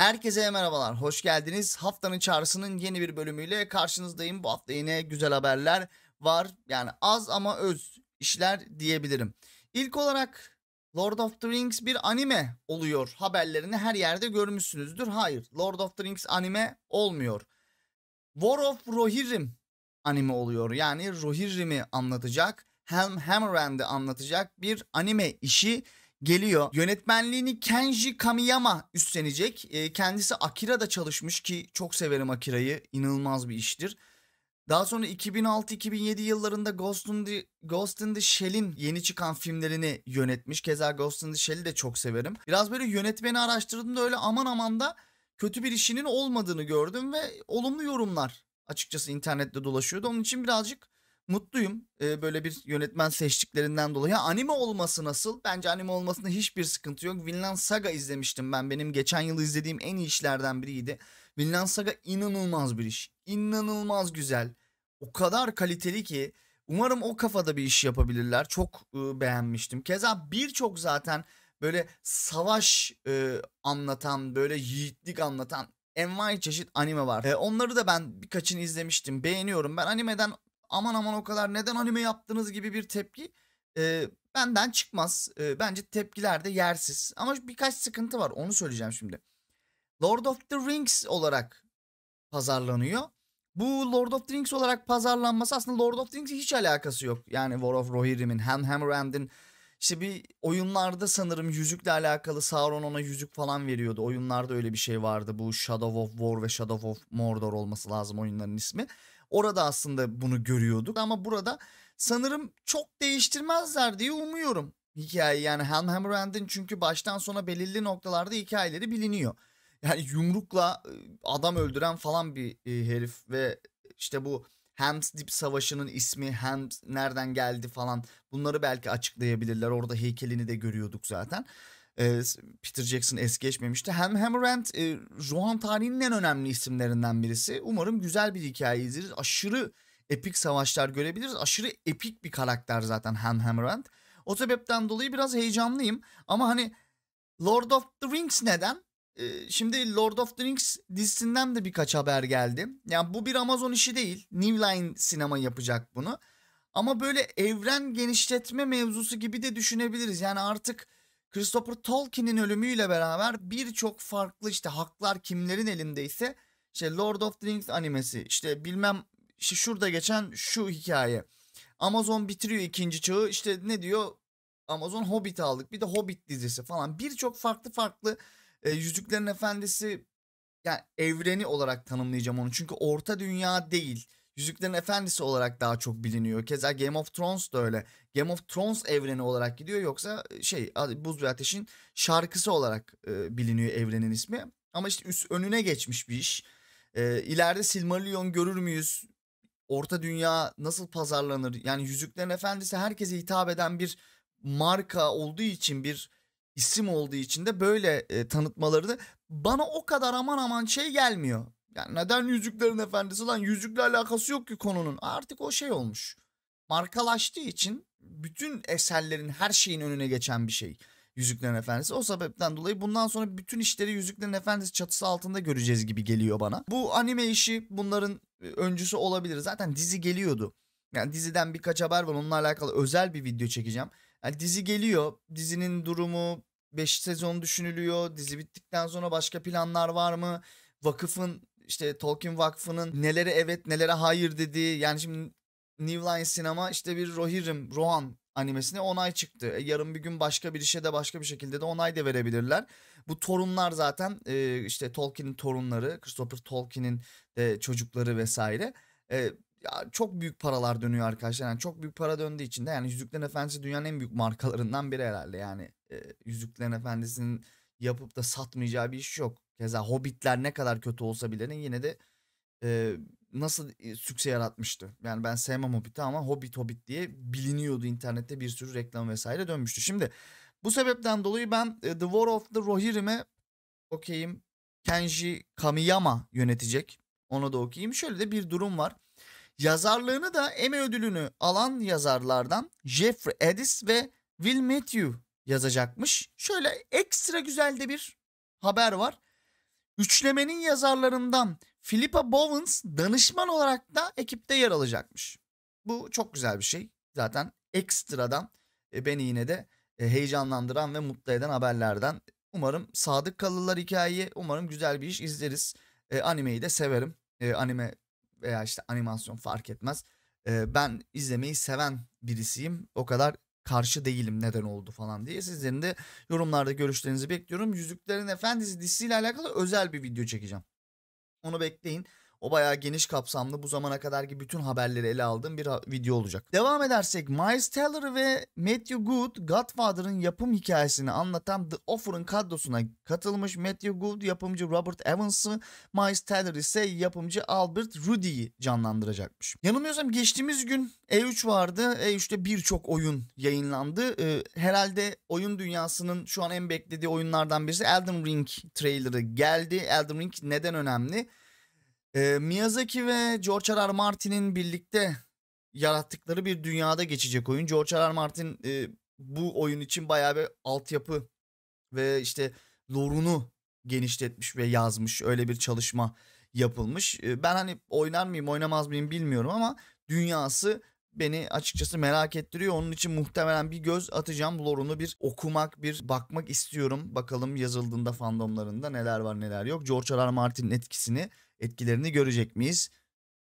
Herkese merhabalar, hoş geldiniz. Haftanın çağrısının yeni bir bölümüyle karşınızdayım. Bu hafta yine güzel haberler var. Yani az ama öz işler diyebilirim. İlk olarak Lord of the Rings bir anime oluyor. Haberlerini her yerde görmüşsünüzdür. Hayır, Lord of the Rings anime olmuyor. War of Rohirrim anime oluyor. Yani Rohirrim'i anlatacak, Helm Hammerhand'ı anlatacak bir anime işi geliyor. Yönetmenliğini Kenji Kamiyama üstlenecek. E, kendisi Akira'da çalışmış ki çok severim Akira'yı. İnanılmaz bir iştir. Daha sonra 2006-2007 yıllarında Ghost in, the, Ghost in the Shell'in yeni çıkan filmlerini yönetmiş. Keza Ghost in the Shell'i de çok severim. Biraz böyle yönetmeni araştırdığımda öyle aman aman da kötü bir işinin olmadığını gördüm ve olumlu yorumlar açıkçası internette dolaşıyordu. Onun için birazcık mutluyum. Ee, böyle bir yönetmen seçtiklerinden dolayı. Anime olması nasıl? Bence anime olmasında hiçbir sıkıntı yok. Vinland Saga izlemiştim ben. Benim geçen yıl izlediğim en iyi işlerden biriydi. Vinland Saga inanılmaz bir iş. İnanılmaz güzel. O kadar kaliteli ki umarım o kafada bir iş yapabilirler. Çok e, beğenmiştim. Keza birçok zaten böyle savaş e, anlatan, böyle yiğitlik anlatan envai çeşit anime var. E, onları da ben birkaçını izlemiştim. Beğeniyorum. Ben animeden aman aman o kadar neden anime yaptınız gibi bir tepki e, benden çıkmaz. E, bence tepkiler de yersiz. Ama birkaç sıkıntı var onu söyleyeceğim şimdi. Lord of the Rings olarak pazarlanıyor. Bu Lord of the Rings olarak pazarlanması aslında Lord of the Rings'e hiç alakası yok. Yani War of Rohirrim'in, Ham Hammerhand'in işte bir oyunlarda sanırım yüzükle alakalı Sauron ona yüzük falan veriyordu. Oyunlarda öyle bir şey vardı. Bu Shadow of War ve Shadow of Mordor olması lazım oyunların ismi. Orada aslında bunu görüyorduk ama burada sanırım çok değiştirmezler diye umuyorum hikaye yani Helm Hammerhand'in çünkü baştan sona belirli noktalarda hikayeleri biliniyor. Yani yumrukla e, adam öldüren falan bir e, herif ve işte bu Helm's Deep Savaşı'nın ismi hem nereden geldi falan bunları belki açıklayabilirler. Orada heykelini de görüyorduk zaten. E, Peter Jackson es geçmemişti. Hem Hammerhand e, Rohan tarihinin en önemli isimlerinden birisi. Umarım güzel bir hikaye izleriz. Aşırı epik savaşlar görebiliriz. Aşırı epik bir karakter zaten Ham Hammerhand. O sebepten dolayı biraz heyecanlıyım. Ama hani Lord of the Rings neden? Ee, şimdi Lord of the Rings dizisinden de birkaç haber geldi. Yani bu bir Amazon işi değil. New Line sinema yapacak bunu. Ama böyle evren genişletme mevzusu gibi de düşünebiliriz. Yani artık Christopher Tolkien'in ölümüyle beraber birçok farklı işte haklar kimlerin elindeyse işte Lord of the Rings animesi işte bilmem işte şurada geçen şu hikaye. Amazon bitiriyor ikinci çağı işte ne diyor Amazon Hobbit aldık bir de Hobbit dizisi falan birçok farklı farklı e, Yüzüklerin Efendisi yani evreni olarak tanımlayacağım onu çünkü orta dünya değil Yüzüklerin Efendisi olarak daha çok biliniyor. Keza Game of Thrones da öyle. Game of Thrones evreni olarak gidiyor yoksa e, şey Buz ve Ateş'in şarkısı olarak e, biliniyor evrenin ismi. Ama işte üst önüne geçmiş bir iş. E, ileride Silmarillion görür müyüz? Orta dünya nasıl pazarlanır? Yani Yüzüklerin Efendisi herkese hitap eden bir marka olduğu için bir isim olduğu için de böyle e, tanıtmaları da bana o kadar aman aman şey gelmiyor. Yani neden Yüzüklerin Efendisi lan yüzükle alakası yok ki konunun. Artık o şey olmuş. Markalaştığı için bütün eserlerin her şeyin önüne geçen bir şey. Yüzüklerin Efendisi. O sebepten dolayı bundan sonra bütün işleri Yüzüklerin Efendisi çatısı altında göreceğiz gibi geliyor bana. Bu anime işi bunların e, öncüsü olabilir. Zaten dizi geliyordu. Yani diziden birkaç haber var onunla alakalı özel bir video çekeceğim. Yani dizi geliyor. Dizinin durumu 5 sezon düşünülüyor. Dizi bittikten sonra başka planlar var mı? Vakıfın işte Tolkien Vakfı'nın nelere evet nelere hayır dediği yani şimdi New Line Sinema işte bir Rohirrim, Rohan animesine onay çıktı. E, yarın bir gün başka bir işe de başka bir şekilde de onay da verebilirler. Bu torunlar zaten e, işte Tolkien'in torunları, Christopher Tolkien'in e, çocukları vesaire. E, ya çok büyük paralar dönüyor arkadaşlar. Yani çok büyük para döndüğü için de yani Yüzüklerin Efendisi dünyanın en büyük markalarından biri herhalde. Yani e, Yüzüklerin Efendisi'nin yapıp da satmayacağı bir iş yok. Keza Hobbitler ne kadar kötü olsa bile yine de e, nasıl sükse yaratmıştı. Yani ben sevmem Hobbit'i ama Hobbit Hobbit diye biliniyordu internette bir sürü reklam vesaire dönmüştü. Şimdi bu sebepten dolayı ben e, The War of the Rohirrim'e okeyim. Kenji Kamiyama yönetecek. Onu da okuyayım. Şöyle de bir durum var. Yazarlığını da Emmy ödülünü alan yazarlardan Jeffrey Edis ve Will Matthew yazacakmış. Şöyle ekstra güzel de bir haber var. Üçlemenin yazarlarından Philippa Bowens danışman olarak da ekipte yer alacakmış. Bu çok güzel bir şey. Zaten ekstradan e, beni yine de e, heyecanlandıran ve mutlu eden haberlerden. Umarım sadık kalırlar hikayeyi. Umarım güzel bir iş izleriz. E, animeyi de severim. E, anime veya işte animasyon fark etmez. E, ben izlemeyi seven birisiyim. O kadar karşı değilim neden oldu falan diye. Sizlerin de yorumlarda görüşlerinizi bekliyorum. Yüzüklerin Efendisi dizisiyle alakalı özel bir video çekeceğim. Onu bekleyin. O bayağı geniş kapsamlı bu zamana kadarki bütün haberleri ele aldığım bir video olacak. Devam edersek Miles Teller ve Matthew Good Godfather'ın yapım hikayesini anlatan The Offer'ın kadrosuna katılmış. Matthew Good yapımcı Robert Evans'ı, Miles Teller ise yapımcı Albert Rudy'yi canlandıracakmış. Yanılmıyorsam geçtiğimiz gün E3 vardı. E3'te birçok oyun yayınlandı. Ee, herhalde oyun dünyasının şu an en beklediği oyunlardan birisi Elden Ring trailerı geldi. Elden Ring neden önemli? Ee, Miyazaki ve George R. R. Martin'in birlikte yarattıkları bir dünyada geçecek oyun. George R. R. Martin e, bu oyun için bayağı bir altyapı ve işte lore'unu genişletmiş ve yazmış. Öyle bir çalışma yapılmış. E, ben hani oynar mıyım oynamaz mıyım bilmiyorum ama dünyası beni açıkçası merak ettiriyor. Onun için muhtemelen bir göz atacağım. Lore'unu bir okumak, bir bakmak istiyorum. Bakalım yazıldığında fandomlarında neler var neler yok. George R. R. Martin'in etkisini etkilerini görecek miyiz?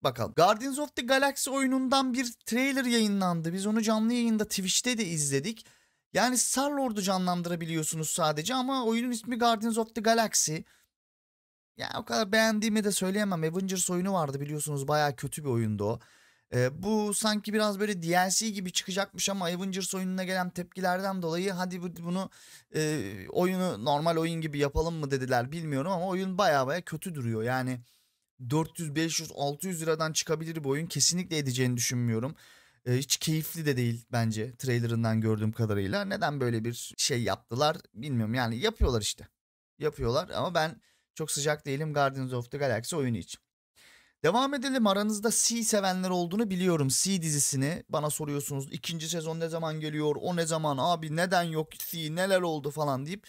Bakalım. Guardians of the Galaxy oyunundan bir trailer yayınlandı. Biz onu canlı yayında Twitch'te de izledik. Yani Star-Lord'u canlandırabiliyorsunuz sadece ama oyunun ismi Guardians of the Galaxy. Ya o kadar beğendiğimi de söyleyemem. Avengers oyunu vardı biliyorsunuz baya kötü bir oyundu o. Ee, bu sanki biraz böyle DLC gibi çıkacakmış ama Avengers oyununa gelen tepkilerden dolayı hadi bunu e, oyunu normal oyun gibi yapalım mı dediler bilmiyorum ama oyun baya baya kötü duruyor. Yani 400, 500, 600 liradan çıkabilir bu oyun. Kesinlikle edeceğini düşünmüyorum. Ee, hiç keyifli de değil bence trailerından gördüğüm kadarıyla. Neden böyle bir şey yaptılar bilmiyorum. Yani yapıyorlar işte. Yapıyorlar ama ben çok sıcak değilim Guardians of the Galaxy oyunu için. Devam edelim. Aranızda C sevenler olduğunu biliyorum. C dizisini bana soruyorsunuz. İkinci sezon ne zaman geliyor? O ne zaman? Abi neden yok C? Neler oldu falan deyip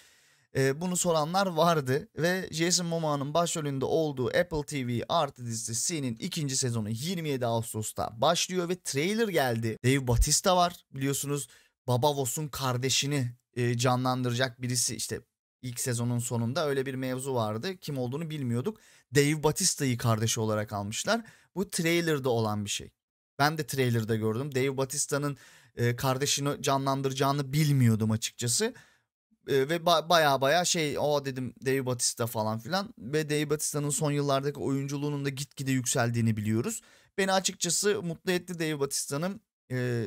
e, bunu soranlar vardı ve Jason Momoa'nın başrolünde olduğu Apple TV artı dizisi C'nin ikinci sezonu 27 Ağustos'ta başlıyor ve trailer geldi. Dave Batista var biliyorsunuz Baba Vos'un kardeşini e, canlandıracak birisi işte ilk sezonun sonunda öyle bir mevzu vardı. Kim olduğunu bilmiyorduk. Dave Batista'yı kardeşi olarak almışlar. Bu trailer'da olan bir şey. Ben de trailer'da gördüm. Dave Batista'nın e, kardeşini canlandıracağını bilmiyordum açıkçası. E, ve ba- baya baya şey o dedim Dave Batista falan filan ve Dave Batista'nın son yıllardaki oyunculuğunun da gitgide yükseldiğini biliyoruz. Beni açıkçası mutlu etti Dave Batista'nın e, ee,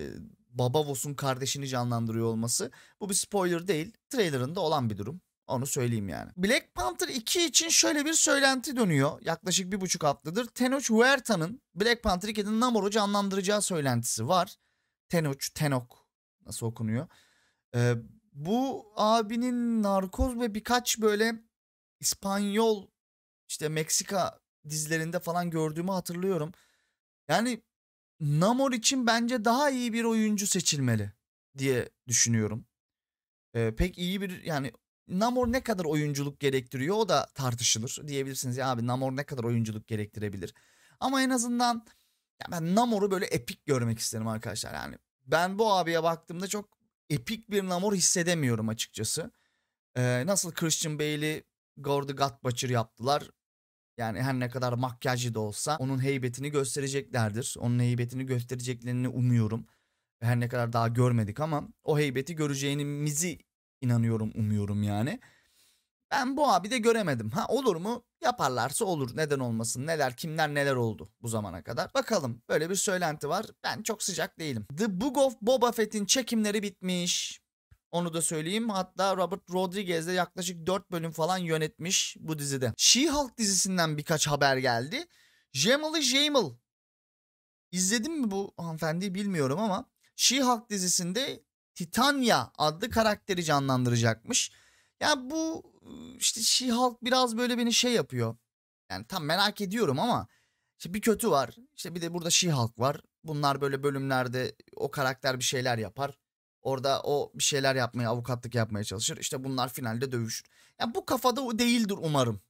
Baba Vos'un kardeşini canlandırıyor olması. Bu bir spoiler değil. Trailerında olan bir durum. Onu söyleyeyim yani. Black Panther 2 için şöyle bir söylenti dönüyor. Yaklaşık bir buçuk haftadır. Tenoch Huerta'nın Black Panther 2'de Namor'u canlandıracağı söylentisi var. Tenoch, Tenok nasıl okunuyor? Ee, bu abinin narkoz ve birkaç böyle İspanyol işte Meksika dizilerinde falan gördüğümü hatırlıyorum. Yani Namor için bence daha iyi bir oyuncu seçilmeli diye düşünüyorum. Ee, pek iyi bir yani Namor ne kadar oyunculuk gerektiriyor o da tartışılır. Diyebilirsiniz ya abi Namor ne kadar oyunculuk gerektirebilir. Ama en azından ya ben Namor'u böyle epik görmek isterim arkadaşlar. Yani ben bu abiye baktığımda çok epik bir namor hissedemiyorum açıkçası. Ee, nasıl Christian Bale'i Gordy Gutbacher yaptılar. Yani her ne kadar makyajlı da olsa onun heybetini göstereceklerdir. Onun heybetini göstereceklerini umuyorum. Her ne kadar daha görmedik ama o heybeti göreceğimizi inanıyorum, umuyorum yani. Ben bu abi de göremedim. Ha olur mu? Yaparlarsa olur. Neden olmasın? Neler kimler neler oldu bu zamana kadar? Bakalım. Böyle bir söylenti var. Ben çok sıcak değilim. The Book of Boba Fett'in çekimleri bitmiş. Onu da söyleyeyim. Hatta Robert Rodriguez de yaklaşık 4 bölüm falan yönetmiş bu dizide. She-Hulk dizisinden birkaç haber geldi. Jemily Jamil. İzledim mi bu hanımefendi bilmiyorum ama She-Hulk dizisinde Titania adlı karakteri canlandıracakmış. Ya bu işte She-Hulk biraz böyle beni şey yapıyor. Yani tam merak ediyorum ama işte bir kötü var. İşte bir de burada She-Hulk var. Bunlar böyle bölümlerde o karakter bir şeyler yapar. Orada o bir şeyler yapmaya, avukatlık yapmaya çalışır. İşte bunlar finalde dövüşür. Ya bu kafada o değildir umarım.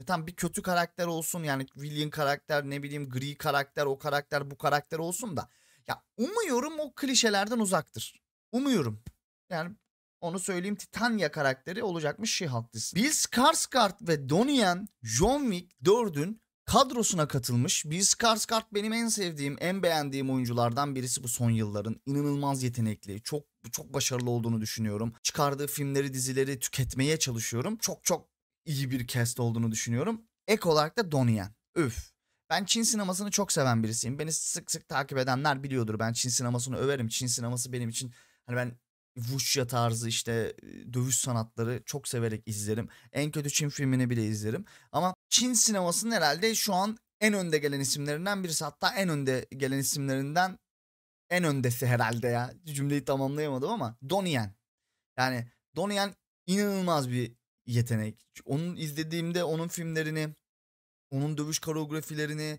E tam bir kötü karakter olsun yani villain karakter ne bileyim gri karakter o karakter bu karakter olsun da. Ya umuyorum o klişelerden uzaktır. Umuyorum. Yani onu söyleyeyim Titania karakteri olacakmış She-Hulk dizisi. Bill Skarsgård ve Donnie John Wick 4'ün kadrosuna katılmış. Bill Skarsgård benim en sevdiğim, en beğendiğim oyunculardan birisi bu son yılların. İnanılmaz yetenekli, çok çok başarılı olduğunu düşünüyorum. Çıkardığı filmleri, dizileri tüketmeye çalışıyorum. Çok çok iyi bir cast olduğunu düşünüyorum. Ek olarak da Donnie Yen. Üf. Ben Çin sinemasını çok seven birisiyim. Beni sık sık takip edenler biliyordur. Ben Çin sinemasını överim. Çin sineması benim için hani ben Wuxia tarzı işte dövüş sanatları çok severek izlerim. En kötü Çin filmini bile izlerim. Ama Çin sinemasının herhalde şu an en önde gelen isimlerinden birisi. Hatta en önde gelen isimlerinden en öndesi herhalde ya. Cümleyi tamamlayamadım ama Donnie Yen. Yani Donnie Yen inanılmaz bir yetenek. Onun izlediğimde onun filmlerini, onun dövüş koreografilerini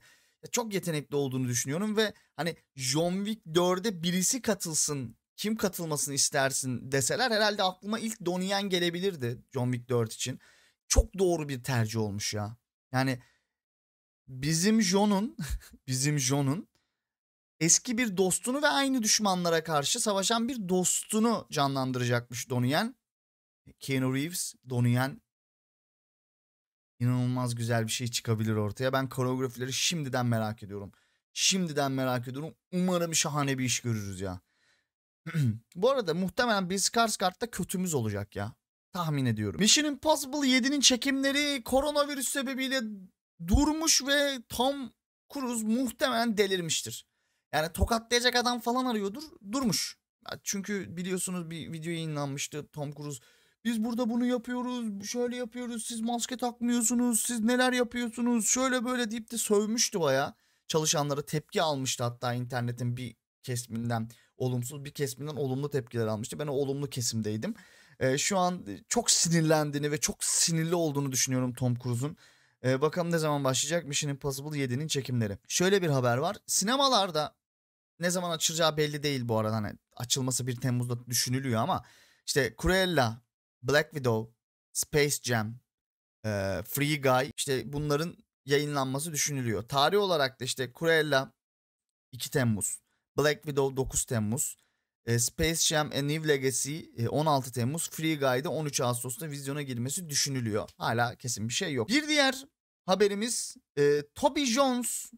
çok yetenekli olduğunu düşünüyorum ve hani John Wick 4'e birisi katılsın kim katılmasını istersin deseler herhalde aklıma ilk Donnie Yen gelebilirdi John Wick 4 için. Çok doğru bir tercih olmuş ya. Yani bizim John'un bizim John'un eski bir dostunu ve aynı düşmanlara karşı savaşan bir dostunu canlandıracakmış Donnie Yen. Keanu Reeves, Donnie Yen inanılmaz güzel bir şey çıkabilir ortaya. Ben koreografileri şimdiden merak ediyorum. Şimdiden merak ediyorum. Umarım şahane bir iş görürüz ya. Bu arada muhtemelen Bill Skarsgård kötümüz olacak ya. Tahmin ediyorum. Mission Impossible 7'nin çekimleri koronavirüs sebebiyle durmuş ve Tom Cruise muhtemelen delirmiştir. Yani tokatlayacak adam falan arıyordur. Durmuş. Çünkü biliyorsunuz bir video yayınlanmıştı Tom Cruise. Biz burada bunu yapıyoruz, şöyle yapıyoruz, siz maske takmıyorsunuz, siz neler yapıyorsunuz, şöyle böyle deyip de sövmüştü baya. Çalışanlara tepki almıştı hatta internetin bir kesiminden olumsuz bir kesiminden olumlu tepkiler almıştı. Ben o olumlu kesimdeydim. E, şu an çok sinirlendiğini ve çok sinirli olduğunu düşünüyorum Tom Cruise'un. E, bakalım ne zaman başlayacak Mission Impossible 7'nin çekimleri. Şöyle bir haber var. Sinemalarda ne zaman açılacağı belli değil bu arada. Hani açılması 1 Temmuz'da düşünülüyor ama işte Cruella, Black Widow, Space Jam, e, Free Guy işte bunların yayınlanması düşünülüyor. Tarih olarak da işte Cruella 2 Temmuz, Black Widow 9 Temmuz. E, Space Jam A New Legacy e, 16 Temmuz. Free Guy'da 13 Ağustos'ta vizyona girmesi düşünülüyor. Hala kesin bir şey yok. Bir diğer haberimiz e, Toby Jones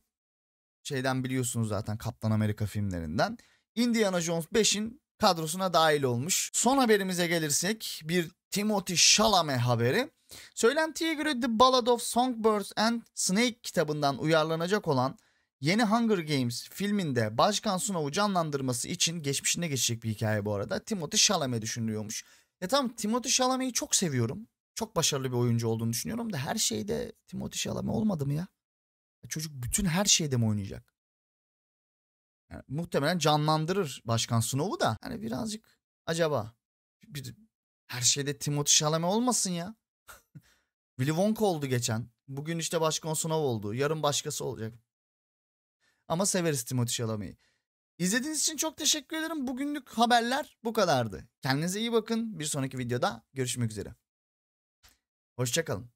şeyden biliyorsunuz zaten Kaptan Amerika filmlerinden. Indiana Jones 5'in kadrosuna dahil olmuş. Son haberimize gelirsek bir Timothy Chalamet haberi. Söylentiye göre The Ballad of Songbirds and Snake kitabından uyarlanacak olan Yeni Hunger Games filminde Başkan Snow'u canlandırması için geçmişine geçecek bir hikaye bu arada. Timothy Chalamet düşünülüyormuş. Ya tamam Timothy Chalamet'i çok seviyorum. Çok başarılı bir oyuncu olduğunu düşünüyorum da her şeyde Timothy Chalamet olmadı mı ya? çocuk bütün her şeyde mi oynayacak? Yani muhtemelen canlandırır Başkan Snow'u da. Hani birazcık acaba bir, her şeyde Timothy Chalamet olmasın ya. Willy Wonka oldu geçen. Bugün işte Başkan Snow oldu. Yarın başkası olacak. Ama severiz Timothy Chalamet'i. İzlediğiniz için çok teşekkür ederim. Bugünlük haberler bu kadardı. Kendinize iyi bakın. Bir sonraki videoda görüşmek üzere. Hoşçakalın.